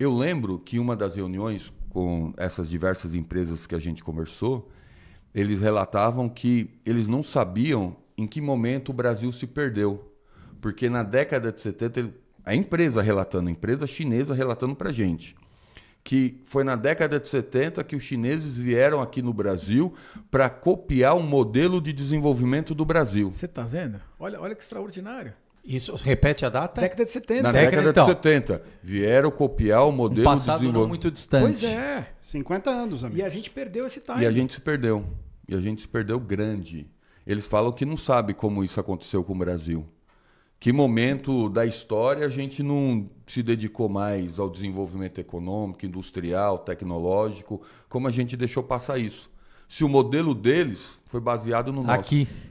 Eu lembro que uma das reuniões com essas diversas empresas que a gente conversou, eles relatavam que eles não sabiam em que momento o Brasil se perdeu. Porque na década de 70, a empresa relatando, a empresa chinesa relatando para gente, que foi na década de 70 que os chineses vieram aqui no Brasil para copiar o um modelo de desenvolvimento do Brasil. Você está vendo? Olha, olha que extraordinário. Isso repete a data? Década de 70. Na década, década então. de 70. Vieram copiar o modelo um passado de é não muito distante. Pois é. 50 anos, amigo. E a gente perdeu esse time. E a gente se perdeu. E a gente se perdeu grande. Eles falam que não sabe como isso aconteceu com o Brasil. Que momento da história a gente não se dedicou mais ao desenvolvimento econômico, industrial, tecnológico, como a gente deixou passar isso. Se o modelo deles foi baseado no nosso. Aqui.